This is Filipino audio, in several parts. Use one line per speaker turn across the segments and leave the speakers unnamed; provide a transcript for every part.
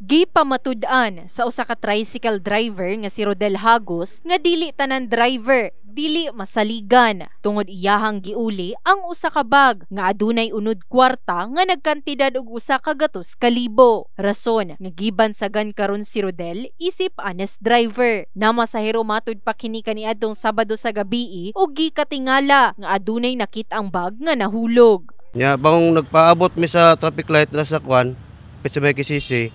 Gipamatud-an sa usa ka tricycle driver nga si Rodel Hagos nga dili tanan driver dili masaligan tungod iyahang giuli ang usa ka bag nga adunay unod kwarta nga nagkantidad og usa ka gatos kalibo rason nga giban sagan karon si Rodel isip honest driver na masahero matud pa kini kaniadtong Sabado sa gabii og gikatingala nga adunay nakit ang bag nga nahulog
Yeah, bang nagpaabot mi sa traffic light na sa kwan, Pitsumek Sisi,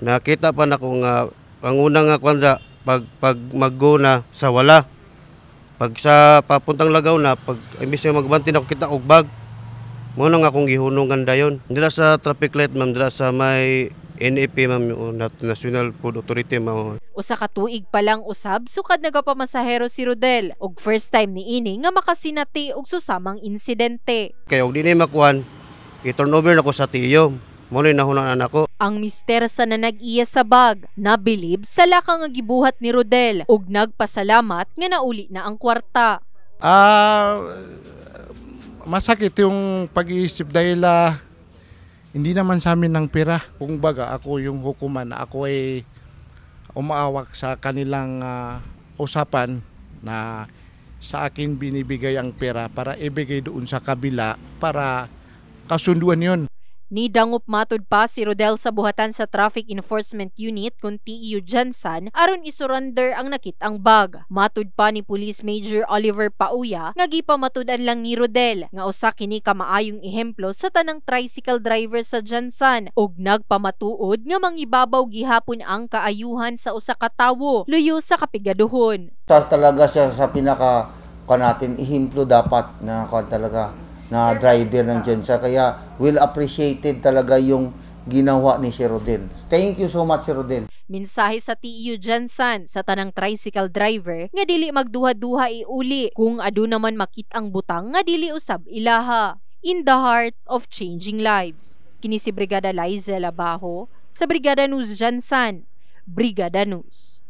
nakita pa na kung uh, ang unang uh, kwanda, pag, pag mag-go na sa wala. Pag sa papuntang lagaw na, pag imbis na magbanti na kita og bag, mo nang akong gihunungan dayon. Dira sa traffic light ma'am, dira sa may NAP ma'am, National Food Authority ma'am.
Usa ka tuig pa lang usab sukad nagapamasahero si Rodel og first time ni ini nga makasinati og susamang insidente.
Kay og dinay makuan, i-turnover na ko sa tiyo. Muli na hunan anak ko.
Ang mister sa nanag-iya sa bag, nabilib sa lakang nga gibuhat ni Rodel ug nagpasalamat nga nauli na ang kwarta.
Ah, masakit yung pag-iisip dahil ah, hindi naman sa amin ng pira. Kung baga ako yung hukuman, ako ay umaawak sa kanilang ah, usapan na sa akin binibigay ang pera para ibigay doon sa kabila para kasunduan yon
ni Nidangup matud pa si Rodel sa buhatan sa Traffic Enforcement Unit kung TEU Jansan aron isurrender ang nakitang bag. Matud pa ni Police Major Oliver Pauya nga gipamatudan lang ni Rodel nga usa kini ka maayong ehemplo sa tanang tricycle driver sa Jansan ug nagpamatuod nga mangibabaw gihapon ang kaayuhan sa usa ka tawo luyo sa kapigaduhon.
Sa talaga siya sa pinaka kanatin natin ihimplo dapat na ko talaga na driver ng Jensa. Kaya will appreciated talaga yung ginawa ni si Rodel. Thank you so much, si Rodel.
Mensahe sa TEU Jensen sa tanang tricycle driver nga dili magduha-duha iuli kung adu naman makitang butang nga dili usab ilaha. In the heart of changing lives. Kini si Brigada Liza Labaho sa Brigada News Jensen. Brigada News.